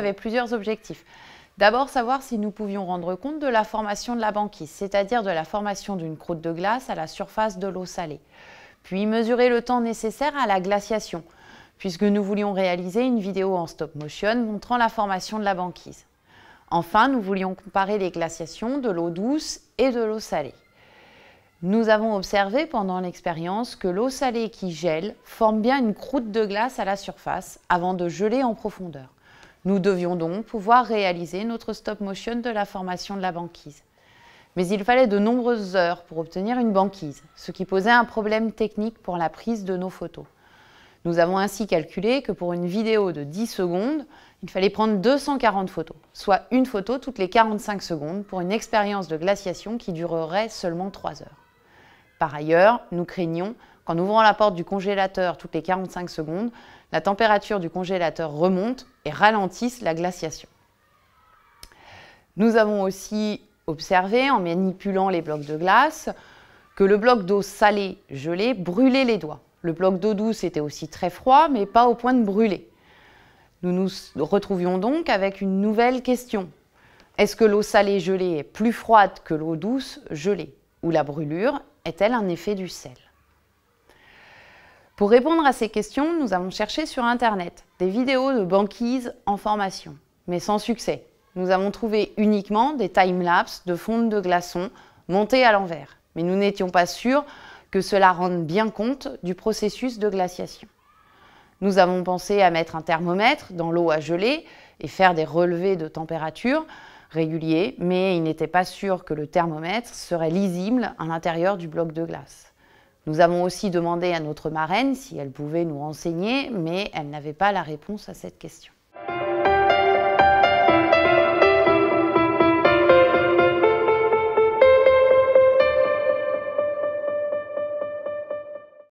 avait plusieurs objectifs. D'abord, savoir si nous pouvions rendre compte de la formation de la banquise, c'est-à-dire de la formation d'une croûte de glace à la surface de l'eau salée. Puis mesurer le temps nécessaire à la glaciation, puisque nous voulions réaliser une vidéo en stop motion montrant la formation de la banquise. Enfin, nous voulions comparer les glaciations de l'eau douce et de l'eau salée. Nous avons observé pendant l'expérience que l'eau salée qui gèle forme bien une croûte de glace à la surface avant de geler en profondeur. Nous devions donc pouvoir réaliser notre stop-motion de la formation de la banquise. Mais il fallait de nombreuses heures pour obtenir une banquise, ce qui posait un problème technique pour la prise de nos photos. Nous avons ainsi calculé que pour une vidéo de 10 secondes, il fallait prendre 240 photos, soit une photo toutes les 45 secondes pour une expérience de glaciation qui durerait seulement 3 heures. Par ailleurs, nous craignions qu'en ouvrant la porte du congélateur toutes les 45 secondes, la température du congélateur remonte et ralentissent la glaciation. Nous avons aussi observé, en manipulant les blocs de glace, que le bloc d'eau salée gelée brûlait les doigts. Le bloc d'eau douce était aussi très froid, mais pas au point de brûler. Nous nous retrouvions donc avec une nouvelle question. Est-ce que l'eau salée gelée est plus froide que l'eau douce gelée Ou la brûlure est-elle un effet du sel pour répondre à ces questions, nous avons cherché sur Internet des vidéos de banquises en formation, mais sans succès. Nous avons trouvé uniquement des time-lapses de fonte de glaçons montées à l'envers, mais nous n'étions pas sûrs que cela rende bien compte du processus de glaciation. Nous avons pensé à mettre un thermomètre dans l'eau à geler et faire des relevés de température réguliers, mais il n'était pas sûr que le thermomètre serait lisible à l'intérieur du bloc de glace. Nous avons aussi demandé à notre marraine si elle pouvait nous enseigner, mais elle n'avait pas la réponse à cette question.